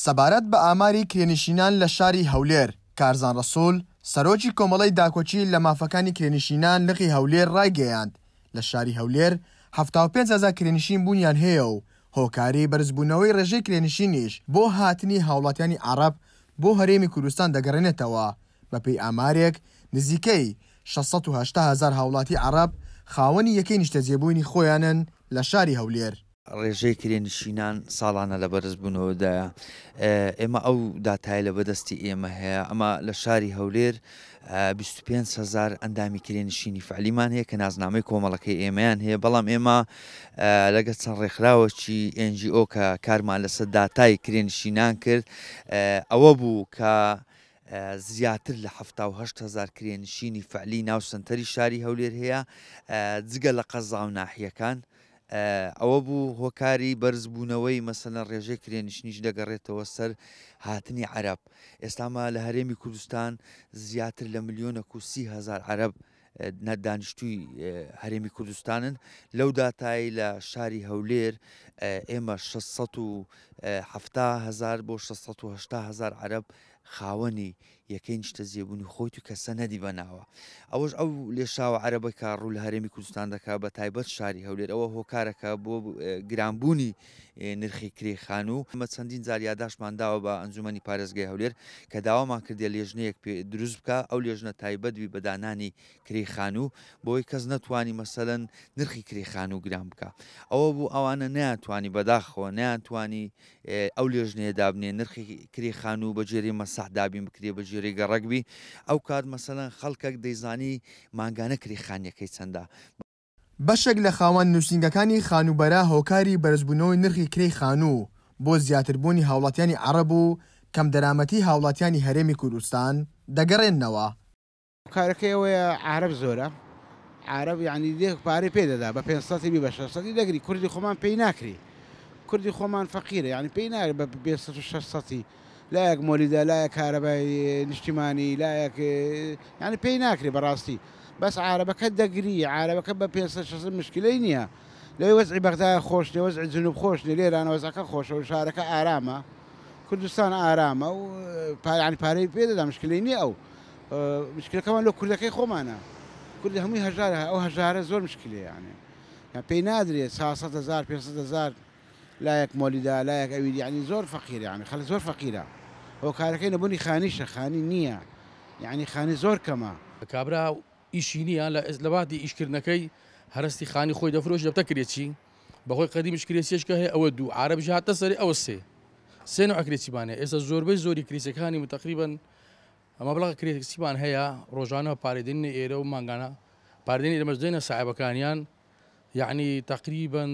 سەبارەت بە ئاماری کرێنشینان لە شاری هەولێر کارزان ڕسوول سەرۆکی کۆمەڵی داکۆچی لە مافەکانی کرێنشینان لقی هەولێر ڕایگەیاند لە شاری هەولێر 5 کرێنشین بوونیان هەیە و هۆکاری بەرزبوونەوەی ڕێژەی کرێنشینیش بۆ هاتنی هاوڵاتیانی عرب بۆ هەرێمی کوردستان دەگەڕێنێتەوە بەپی ئامارێک نزیکەی 600 هزار هاوڵاتی عرب خاوەنی یەکەی نیشتەجێبوونی خۆیانن لە شاری هەولێر. ڕێژەی کرێنشینان ساڵانە لە بەرز بوونەوەدایە ئێمە ئەو داتای لە بەدەستی ئێمە هەیە ئەمە لە شاری هەولێر 25 هزار ئەندامی کرێنشینی فعلیمان هەیە کە نازنامەی کۆمەڵەکەی ئێمەیان هەیە بەڵام ئێمە لەگە چەند ڕێکخراوەکی ئنجیۆ کە کارمان لەسەر داتای کرێنشینان کرد ئەوە بوو کە زیاتر لە 1970هزار کرێنشینی فعلی ناو سنتەری شاری هەولێر هەیە جگە لە قەزا و ناحیەکان ئەوە بوو هۆکاری بەرزبوونەوەی مەسەنە ڕێژەی کرێنشنیش دەگەڕێتەوە سەر هاتنی عرب ئێستاما لە هەرێمی کوردستان زیاتر لە ملیۆنە کوسی هزار عرب دانیشتوی هەرێمی کوردستانن لەو داتایی لە شاری هەولێر ئێمە 6هزار بۆ 6هزار عرب خاوەنی یەکەین شتە زیێبوونی خۆیت و کەسە نەدی بەناوە ئەوەش ئەو لێشاوە عربەکە ڕوول هەرێمی کوردستان دەکا بە تایبەت شاری هەولێر ئەوە هۆکارەکە بۆ گرانبوونی نرخی کرێخان و مە چەندین زاریاداشمانداوە بە ئەنجومی پارێزگای هەولێر کە داوامان کردێ لێژنەیەک دروست بکە ئەو لێژنە تایبەتوی بەدانانی کرێخان و بۆی کەس نەتوانی مەسەلەن نرخی کرێخان و گران بکە ئەوە بوو ئەوانە ناتوان توانی بەداخەوە نیانتوانی ئەو لێژنێ دابنێ نرخی کرێخان و بەجێری مەسەحدابی بکرێ بە جێری گەڕگبی ئەو کات مەسەەن خەڵکەک دەیزانی ماگانە کرێخانیەکەی چەندە. بەشێک لە خاوەن نووسنگەکانی خانوبەرە هۆکاری بەرزبوونەوەی نرخی کری خانوو بۆ زیاتربوونی هاوڵاتیانی عرب و کەم دەرامەتی هاوڵاتیانی هەرێمی کوردستان دەگەڕێنەوە. کارەکەی ئەوەیە عرب زۆرە عرب یعنی دێک پارەی پێدەدا بە 500 بی بە 600 دەگری کوردی خۆمان پێی ناکری کوردی خۆمان فەقیرە یعنی پێی نار بە 600 لایەک مۆلیدا لایە کارەبای نیشتیمانی لایەک یعنی پێی ناکری بەڕاستی بەس عربەکە دەگری عربەکە بە 500 مشکلی نییە لەوەی وەزعی بەغدای خۆش لێ وەزعی جنوب خۆش لە لێران وەزەکە خۆشە و شارەکە ئارامە کوردستان ئارامە و پایانی پارەی پێدەدا مشکلی نییە ئەو مشکلەکەمان لە کوردەکەی خۆمانە كل همي هجارة أو هجارة زور مشكلة يعني يعني بي نادري ساعة زار بي زار لا يك مولدة لا يك أبيد يعني زور فقير يعني خلي زور فقيرة هو كاركين بني خانيشة خاني نية يعني خاني زور كما كابرا إيشي نية لا إزلبات دي إيش كرنكي هرستي خاني خوي دفروش جبتا كريتشي بخوي قديم إيش كريتشيش كهي أو دو عرب جهات تصري أو سي سينو أكريتشي باني إذا زور بي زوري كريتشي خاني تقريباً ئەمە بڵغ کرێتکسیبان هەیە ڕۆژانە پارێدنی ئێرە و ماگانە پاردێنی دەمەزدێنە سایبەکانیان یعنی تقریبن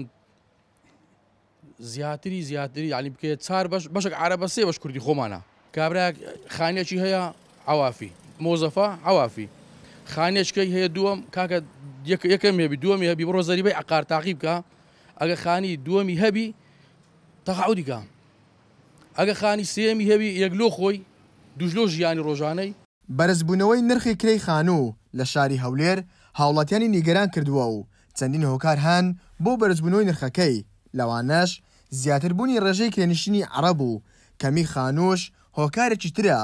زیاتری زیاتری یعنی بکە چار بەش بەشک عربە سێ بەش کوردی خۆمانە کابراک خانێکی هەیە ئەوافی مۆزەفا ئەوافی خانێشکی هەیە دووەم کاکە یەکەم هێبی دووەم هەبی بڕۆ زەریبەی عقار تاقی بکە ئەگە خانی دووەمی هەبی تەخعودیکە ئەگە خانی سێمی هەبی یەکلۆ خۆی دوژلۆ ژیانی ڕۆژانەی بەرزبوونەوەی نرخی کرەی خانوو لە شاری هەولێر هاوڵاتیانی نیگەران کردووە و چەندین هۆکار هەن بۆ بەرزبوونەوەی نرخەکەی لەوانەش زیاتربوونی ڕێژەی کرێنشینی عرب و کەمی خانوش هۆکارێکی ترە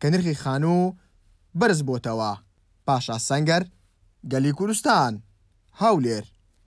کە نرخی خانوو بەرز بۆتەوە پاشا سەنگەر گەلی کوردستان هەولێر